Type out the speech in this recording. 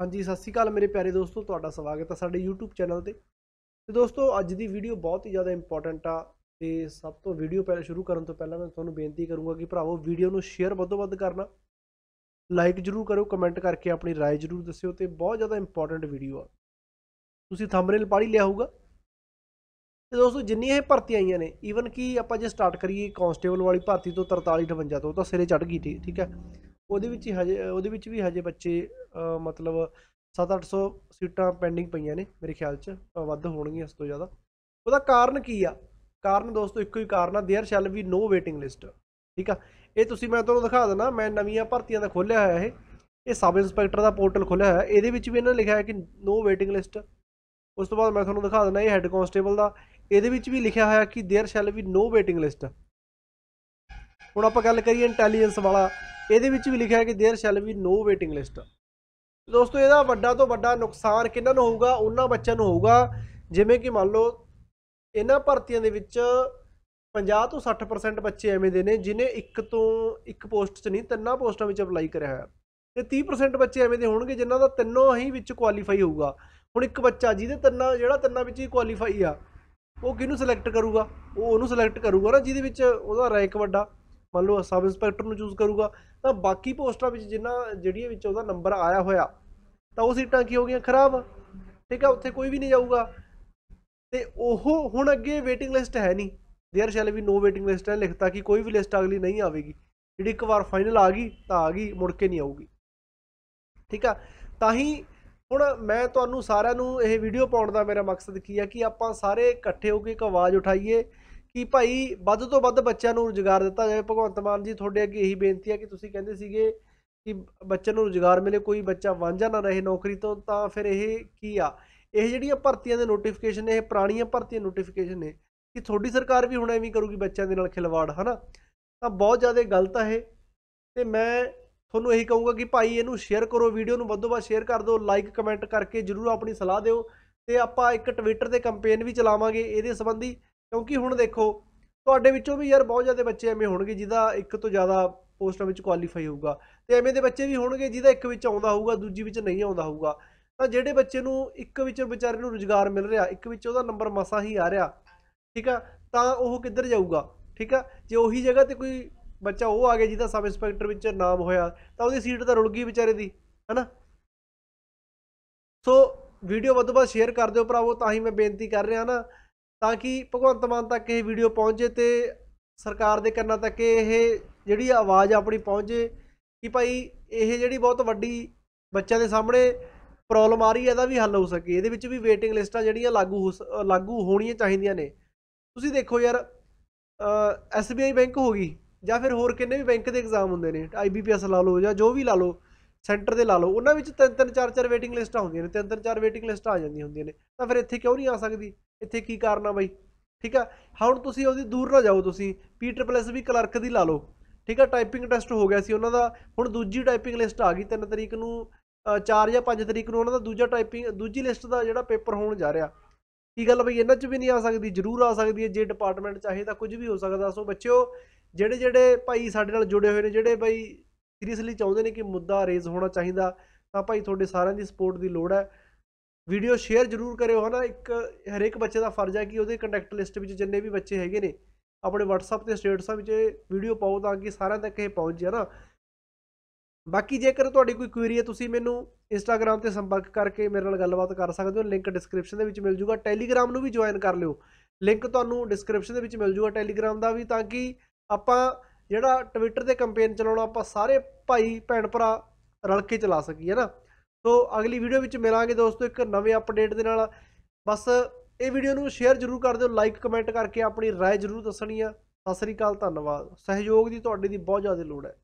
ਹਾਂਜੀ ਸਤਿ ਸ਼੍ਰੀ ਅਕਾਲ ਮੇਰੇ ਪਿਆਰੇ ਦੋਸਤੋ ਤੁਹਾਡਾ ਸਵਾਗਤ ਹੈ ਸਾਡੇ YouTube ਚੈਨਲ ਤੇ ਤੇ ਦੋਸਤੋ ਅੱਜ ਦੀ ਵੀਡੀਓ ਬਹੁਤ ਹੀ ਜ਼ਿਆਦਾ ਇੰਪੋਰਟੈਂਟ ਆ ਤੇ ਸਭ ਤੋਂ ਵੀਡੀਓ ਪਹਿਲਾਂ ਸ਼ੁਰੂ ਕਰਨ ਤੋਂ ਪਹਿਲਾਂ ਮੈਂ ਤੁਹਾਨੂੰ ਬੇਨਤੀ ਕਰੂੰਗਾ ਕਿ ਭਰਾਵੋ ਵੀਡੀਓ ਨੂੰ ਸ਼ੇਅਰ ਵੱਧੋ ਵੱਧ ਕਰਨਾ ਲਾਈਕ ਜਰੂਰ ਕਰੋ ਕਮੈਂਟ ਕਰਕੇ ਆਪਣੀ رائے ਜਰੂਰ ਦੱਸਿਓ ਤੇ ਬਹੁਤ ਜ਼ਿਆਦਾ ਇੰਪੋਰਟੈਂਟ ਵੀਡੀਓ ਆ ਤੁਸੀਂ ਥੰਬਨੇਲ ਪੜ੍ਹ ਹੀ ਲਿਆ ਹੋਊਗਾ ਤੇ ਦੋਸਤੋ ਜਿੰਨੀਆਂ ਇਹ ਭਰਤੀਆਂ ਆਈਆਂ ਨੇ ਈਵਨ ਕਿ ਆਪਾਂ ਜੇ ਸਟਾਰਟ ਕਰੀਏ ਕਾਂਸਟੇਬਲ ਵਾਲੀ ਭਰਤੀ ਤੋਂ 43 52 ਤੋਂ ਤਾਂ ਸਿਰੇ ਚੜ ਗਈ ਠੀਕ ਹੈ ਉਹਦੇ ਵਿੱਚ ਹੀ ਹਜੇ ਉਹਦੇ ਵਿੱਚ ਵੀ ਹਜੇ ਬੱਚੇ ਮਤਲਬ 7-800 ਸੀਟਾਂ ਪੈਂਡਿੰਗ ਪਈਆਂ ਨੇ ਮੇਰੇ ਖਿਆਲ 'ਚ ਵੱਧ ਹੋਣਗੀਆਂ ਇਸ ਤੋਂ ਜ਼ਿਆਦਾ ਉਹਦਾ ਕਾਰਨ ਕੀ ਆ ਕਾਰਨ ਦੋਸਤੋ ਇੱਕੋ ਹੀ ਕਾਰਨ ਆ there shall be no waiting list ਠੀਕ ਆ ਇਹ ਤੁਸੀਂ ਮੈਂ ਤੁਹਾਨੂੰ ਦਿਖਾ ਦਿੰਦਾ ਮੈਂ ਨਵੀਆਂ ਭਰਤੀਆਂ ਦਾ ਖੋਲਿਆ ਹੋਇਆ ਇਹ ਇਹ ਸਬ ਇੰਸਪੈਕਟਰ ਦਾ ਪੋਰਟਲ ਖੋਲਿਆ ਹੋਇਆ ਇਹਦੇ ਵਿੱਚ ਵੀ ਇਹਨਾਂ ਨੇ ਲਿਖਿਆ ਹੈ ਕਿ ਨੋ ਵੇਟਿੰਗ ਲਿਸਟ ਉਸ ਤੋਂ ਬਾਅਦ ਮੈਂ ਤੁਹਾਨੂੰ ਦਿਖਾ ਦਿੰਦਾ ਇਹ ਹੈੱਡ ਕਨਸਟੇਬਲ ਦਾ ਇਹਦੇ ਵਿੱਚ ਵੀ ਲਿਖਿਆ ਹੋਇਆ ਕਿ there shall be no waiting list ਹੁਣ ਆਪਾਂ ਗੱਲ ਕਰੀਏ ਇੰਟੈਲੀਜੈਂਸ ਵਾਲਾ ਇਹਦੇ ਵਿੱਚ ਵੀ ਲਿਖਿਆ ਹੈ ਕਿ there shall be no waiting list ਦੋਸਤੋ ਇਹਦਾ ਵੱਡਾ ਤੋਂ ਵੱਡਾ ਨੁਕਸਾਨ ਕਿਹਨਾਂ ਨੂੰ ਹੋਊਗਾ ਉਹਨਾਂ ਬੱਚਿਆਂ ਨੂੰ ਹੋਊਗਾ ਜਿਵੇਂ ਕਿ ਮੰਨ ਲਓ ਇਹਨਾਂ ਭਰਤੀਆਂ ਦੇ ਵਿੱਚ 50 ਤੋਂ 60% ਬੱਚੇ ਐਵੇਂ ਦੇ ਨੇ ਜਿਨੇ ਇੱਕ ਤੋਂ ਇੱਕ ਪੋਸਟ 'ਚ ਨਹੀਂ ਤਿੰਨਾਂ ਪੋਸਟਾਂ ਵਿੱਚ ਅਪਲਾਈ ਕਰਿਆ ਹੋਇਆ ਤੇ 30% ਬੱਚੇ ਐਵੇਂ ਦੇ ਹੋਣਗੇ ਜਿਨ੍ਹਾਂ ਦਾ ਤਿੰਨੋਂ ਹੀ ਵਿੱਚ ਕੁਆਲੀਫਾਈ ਹੋਊਗਾ ਹੁਣ ਇੱਕ ਬੱਚਾ ਜਿਹਦੇ ਤਿੰਨਾਂ ਜਿਹੜਾ ਤਿੰਨਾਂ ਵਿੱਚ ਹੀ ਕੁਆਲੀਫਾਈ ਆ ਉਹ ਕਿਹਨੂੰ ਸਿਲੈਕਟ ਕਰੂਗਾ ਉਹ ਉਹਨੂੰ ਸਿਲੈਕਟ ਕਰੂਗਾ ਨਾ ਜਿਹਦੇ ਵਿੱਚ ਉਹਦਾ ਰੈਂਕ ਵੱਡਾ ਮੰਨ ਲਓ ਸਬ ਇੰਸਪੈਕਟਰ ਨੂੰ ਚੂਜ਼ ਕਰੂਗਾ ਤਾਂ ਬਾਕੀ ਪੋਸਟਾਂ ਵਿੱਚ ਜਿੰਨਾ ਜਿਹੜੀਆਂ ਵਿੱਚ ਉਹਦਾ ਨੰਬਰ ਆਇਆ ਹੋਇਆ ਤਾਂ ਉਹ ਸੀਟਾਂ ਕੀ ਹੋ ਗਈਆਂ ਖਰਾਬ ਠੀਕ ਹੈ ਉੱਥੇ ਕੋਈ ਵੀ ਨਹੀਂ ਜਾਊਗਾ ਤੇ ਉਹ ਹੁਣ ਅੱਗੇ ਵੇਟਿੰਗ ਲਿਸਟ ਹੈ ਨਹੀਂ there shall be no waiting list ਹੈ ਲਿਖਤਾ ਕਿ ਕੋਈ ਵੀ ਲਿਸਟ ਅਗਲੀ ਨਹੀਂ ਆਵੇਗੀ ਜਿਹੜੀ ਇੱਕ ਵਾਰ ਫਾਈਨਲ ਆ ਗਈ ਤਾਂ ਆ ਗਈ ਮੁੜ ਕੇ ਨਹੀਂ ਆਊਗੀ ਠੀਕ ਆ ਤਾਂ ਹੀ ਹੁਣ ਮੈਂ ਤੁਹਾਨੂੰ ਸਾਰਿਆਂ ਨੂੰ ਇਹ ਵੀਡੀਓ ਪਾਉਣ ਦਾ ਮੇਰਾ ਮਕਸਦ ਕੀ ਹੈ ਕਿ ਆਪਾਂ ਸਾਰੇ ਇਕੱਠੇ ਹੋ ਕੇ ਇੱਕ ਆਵਾਜ਼ ਉਠਾਈਏ ਕਿ ਭਾਈ ਵੱਧ ਤੋਂ ਵੱਧ ਬੱਚਿਆਂ ਨੂੰ ਰੁਜ਼ਗਾਰ ਦਿੱਤਾ ਜਾਵੇ ਭਗਵੰਤ ਮਾਨ ਜੀ ਤੁਹਾਡੇ ਅੱਗੇ ਇਹੀ ਬੇਨਤੀ ਹੈ ਕਿ ਤੁਸੀਂ ਕਹਿੰਦੇ ਸੀਗੇ ਕਿ ਬੱਚੇ ਨੂੰ ਰੁਜ਼ਗਾਰ ਮਿਲੇ ਕੋਈ ਬੱਚਾ ਵਾਂਝਾ ਨਾ ਰਹੇ ਨੌਕਰੀ ਤੋਂ ਤਾਂ ਫਿਰ ਇਹ ਕੀ ਆ ਇਹ ਜਿਹੜੀਆਂ ਭਰਤੀਆਂ ਦੇ ਨੋਟੀਫਿਕੇਸ਼ਨ ਨੇ ਇਹ ਪੁਰਾਣੀਆਂ ਭਰਤੀਆਂ ਨੋਟੀਫਿਕੇਸ਼ਨ ਨੇ ਕਿ ਤੁਹਾਡੀ ਸਰਕਾਰ ਵੀ ਹੁਣ ਐਵੇਂ ਕਰੂਗੀ ਬੱਚਿਆਂ ਦੇ ਨਾਲ ਖਿਲਵਾੜ ਹਨਾ ਤਾਂ ਬਹੁਤ ਜ਼ਿਆਦਾ ਗਲਤ ਆ ਇਹ ਤੇ ਮੈਂ ਤੁਹਾਨੂੰ ਇਹੀ ਕਹੂੰਗਾ ਕਿ ਭਾਈ ਇਹਨੂੰ ਸ਼ੇਅਰ ਕਰੋ ਵੀਡੀਓ ਨੂੰ ਵੱਧੋ ਵੱਧ ਸ਼ੇਅਰ ਕਰ ਦਿਓ ਲਾਈਕ ਕਮੈਂਟ ਕਰਕੇ ਜਰੂਰ ਆਪਣੀ ਸਲਾਹ ਦਿਓ ਤੇ ਆਪਾਂ ਇੱਕ ਟਵਿੱਟਰ ਤੇ ਕੈਂਪੇਨ ਵੀ ਚਲਾਵਾਂਗੇ ਇਹਦੇ ਸੰਬੰਧੀ ਕਿਉਂਕਿ ਹੁਣ ਦੇਖੋ ਤੁਹਾਡੇ ਵਿੱਚੋਂ ਵੀ ਯਾਰ ਬਹੁਤ ਜ਼ਿਆਦਾ ਬੱਚੇ ਐਵੇਂ ਹੋਣਗੇ ਜਿਹਦਾ ਇੱਕ ਤੋਂ ਜ਼ਿਆਦਾ ਪੋਸਟਾਂ ਵਿੱਚ ਕੁਆਲੀਫਾਈ ਹੋਊਗਾ ਤੇ ਐਵੇਂ ਦੇ ਬੱਚੇ ਵੀ ਹੋਣਗੇ ਜਿਹਦਾ ਇੱਕ ਵਿੱਚ ਆਉਂਦਾ ਹੋਊਗਾ ਦੂਜੀ ਵਿੱਚ ਨਹੀਂ ਆਉਂਦਾ ਹੋਊਗਾ ਤਾਂ ਜਿਹੜੇ ਬੱਚੇ ਨੂੰ ਇੱਕ ਵਿੱਚ ਵਿਚਾਰੇ ਨੂੰ ਰੁਜ਼ਗਾਰ ਮਿਲ ਰਿਹਾ ਇੱਕ ਵਿੱਚ ਉਹਦਾ ਨੰਬਰ ਮਸਾ ਹੀ ਆ ਰਿਹਾ ਠੀਕ ਆ ਤਾਂ ਉਹ ਕਿੱਧਰ ਜਾਊਗਾ ਠੀਕ ਆ ਜੇ ਉਹੀ ਜਗ੍ਹਾ ਤੇ ਕੋਈ ਬੱਚਾ ਉਹ ਆ ਗਿਆ ਜਿਹਦਾ ਸਬ ਇੰਸਪੈਕਟਰ ਵਿੱਚ ਨਾਮ ਹੋਇਆ ਤਾਂ ਉਹਦੀ ਸੀਟ ਤਾਂ ਰੁਲ ਗਈ ਵਿਚਾਰੇ ਦੀ ਹੈਨਾ ਸੋ ਵੀਡੀਓ ਵੱਧ ਤੋਂ ਵੱਧ ਸ਼ੇਅਰ ਕਰ ਦਿਓ ਭਰਾਵੋ ਤਾਂ ਹੀ ਮੈਂ ਬੇਨਤੀ ਕਰ ਰਿਹਾ ਨਾ ਤਾਂ ਕਿ ਭਗਵੰਤ ਮਾਨ ਤੱਕ ਇਹ ਵੀਡੀਓ ਪਹੁੰਚੇ ਤੇ ਸਰਕਾਰ ਦੇ ਕੰਨਾਂ ਤੱਕ ਇਹ ਜਿਹੜੀ ਆਵਾਜ਼ ਆਪਣੀ ਪਹੁੰਚੇ ਕਿ ਭਾਈ ਇਹ ਜਿਹੜੀ ਬਹੁਤ ਵੱਡੀ ਬੱਚਿਆਂ ਦੇ ਸਾਹਮਣੇ ਪ੍ਰੋਬਲਮ ਆ ਰਹੀ ਹੈ ਇਹਦਾ ਵੀ ਹੱਲ ਹੋ ਸਕੇ ਇਹਦੇ ਵਿੱਚ ਵੀ ਵੇਟਿੰਗ ਲਿਸਟਾਂ ਜਿਹੜੀਆਂ ਲਾਗੂ ਲਾਗੂ ਹੋਣੀਆਂ ਚਾਹੀਦੀਆਂ ਨੇ ਤੁਸੀਂ ਦੇਖੋ ਯਾਰ ਐਸਬੀਆਈ ਬੈਂਕ ਹੋ ਗਈ ਜਾਂ ਫਿਰ ਹੋਰ ਕਿੰਨੇ ਵੀ ਬੈਂਕ ਦੇ ਐਗਜ਼ਾਮ ਹੁੰਦੇ ਨੇ ਆਈਬੀਪੀਐਸ ਲਾ ਲਓ ਜਾਂ ਜੋ ਵੀ ਲਾ ਲਓ ਸੈਂਟਰ ਦੇ ਲਾ ਲਓ ਉਹਨਾਂ ਵਿੱਚ ਤਿੰਨ ਤਿੰਨ ਚਾਰ ਚਾਰ ਵੇਟਿੰਗ ਲਿਸਟਾਂ ਹੁੰਦੀਆਂ ਨੇ ਤਿੰਨ ਤਿੰਨ ਚਾਰ ਵੇਟਿੰਗ ਲਿਸਟਾਂ ਆ ਜਾਂਦੀਆਂ ਹੁੰਦੀਆਂ ਨੇ ਤਾਂ ਫਿਰ ਇੱਥੇ ਕਿਉਂ ਨਹੀਂ ਆ ਸਕਦੀ ਇੱਥੇ ਕੀ ਕਰਨਾ ਬਾਈ ਠੀਕ ਆ ਹੁਣ ਤੁਸੀਂ ਉਹਦੀ ਦੂਰ ਨਾ ਜਾਓ ਤੁਸੀਂ ਪੀਟਰ ਪਲੱਸ ਵੀ ਕਲਰਕ ਦੀ ਲਾ ਲਓ ਠੀਕ ਆ ਟਾਈਪਿੰਗ ਟੈਸਟ ਹੋ ਗਿਆ ਸੀ ਉਹਨਾਂ ਦਾ ਹੁਣ ਦੂਜੀ ਟਾਈਪਿੰਗ ਲਿਸਟ ਆ ਗਈ 3 ਤਰੀਕ ਨੂੰ 4 ਜਾਂ 5 ਤਰੀਕ ਨੂੰ ਉਹਨਾਂ ਦਾ ਦੂਜਾ ਟਾਈਪਿੰਗ ਦੂਜੀ ਲਿਸਟ ਦਾ ਜਿਹੜਾ ਪੇਪਰ ਹੋਣ ਜਾ ਰਿਹਾ ਕੀ ਗੱਲ ਬਈ ਇਹਨਾਂ 'ਚ ਵੀ ਨਹੀਂ ਆ ਸਕਦੀ ਜ਼ਰੂਰ ਆ ਸਕਦੀ ਹੈ ਜੇ ਡਿਪਾਰਟਮੈਂਟ ਚਾਹੇ ਤਾਂ ਕੁਝ ਵੀ ਹੋ ਸਕਦਾ ਸੋ ਬੱਚਿਓ ਜਿਹੜੇ ਜਿਹੜੇ ਭਾਈ ਸਾਡੇ ਨਾਲ ਜੁੜੇ ਹੋਏ ਨੇ ਜਿਹੜੇ ਬਈ ਸੀਰੀਅਸਲੀ ਚਾਹੁੰਦੇ ਨੇ ਕਿ ਮੁੱਦਾ ਰੇਜ਼ ਹੋਣਾ ਚਾਹੀਦਾ ਤਾਂ ਭਾਈ ਤੁਹਾਡੇ ਸਾਰਿਆਂ ਦੀ ਸਪੋਰਟ ਦੀ ਲੋੜ ਹੈ ਵੀਡੀਓ ਸ਼ੇਅਰ ਜ਼ਰੂਰ ਕਰਿਓ ਹਨਾ ਇੱਕ ਹਰੇਕ ਬੱਚੇ ਦਾ ਫਰਜ਼ ਹੈ ਕਿ ਉਹਦੇ ਕੰਟੈਕਟ ਲਿਸਟ ਵਿੱਚ ਜਿੰਨੇ ਵੀ ਬੱਚੇ ਹੈਗੇ ਨੇ ਆਪਣੇ WhatsApp ਤੇ ਸਟੇਟਸਾਂ ਵਿੱਚ ਵੀਡੀਓ ਪਾਓ ਤਾਂ ਕਿ ਸਾਰਿਆਂ ਤੱਕ ਇਹ ਪਹੁੰਚ ਜਾਣਾ ਬਾਕੀ ਜੇਕਰ ਤੁਹਾਡੀ ਕੋਈ ਕੁਇਰੀ ਹੈ ਤੁਸੀਂ ਮੈਨੂੰ Instagram ਤੇ ਸੰਪਰਕ ਕਰਕੇ ਮੇਰੇ ਨਾਲ ਗੱਲਬਾਤ ਕਰ ਸਕਦੇ ਹੋ ਲਿੰਕ ਡਿਸਕ੍ਰਿਪਸ਼ਨ ਦੇ ਵਿੱਚ ਮਿਲ ਜੂਗਾ Telegram ਨੂੰ ਵੀ ਜੁਆਇਨ ਕਰ ਲਿਓ ਲਿੰਕ ਤੁਹਾਨੂੰ ਡਿਸਕ੍ਰਿਪਸ਼ਨ ਦੇ ਵਿੱਚ ਮਿਲ ਜੂਗਾ Telegram ਦਾ ਵੀ ਤਾਂ ਕਿ ਆਪਾਂ ਜਿਹੜਾ Twitter ਤੇ ਕੈਂਪੇਨ ਚਲਾਉਣਾ ਆਪਾਂ ਸਾਰੇ ਭਾਈ ਭੈਣ ਭਰਾ ਰਲ ਕੇ ਚਲਾ ਸਕੀਏ ਨਾ ਸੋ ਅਗਲੀ ਵੀਡੀਓ ਵਿੱਚ ਮਿਲਾਂਗੇ ਦੋਸਤੋ ਇੱਕ ਨਵੇਂ ਅਪਡੇਟ ਦੇ ਨਾਲ ਬਸ ਇਹ ਵੀਡੀਓ ਨੂੰ ਸ਼ੇਅਰ ਜ਼ਰੂਰ ਕਰ ਦਿਓ ਲਾਈਕ ਕਮੈਂਟ ਕਰਕੇ ਆਪਣੀ رائے ਜ਼ਰੂਰ ਦੱਸਣੀ ਆ ਸਤਿ ਸ੍ਰੀ ਅਕਾਲ ਧੰਨਵਾਦ ਸਹਿਯੋਗ ਦੀ ਤੁਹਾਡੇ ਦੀ ਬਹੁਤ ਜ਼ਿਆਦਾ ਲੋੜ ਹੈ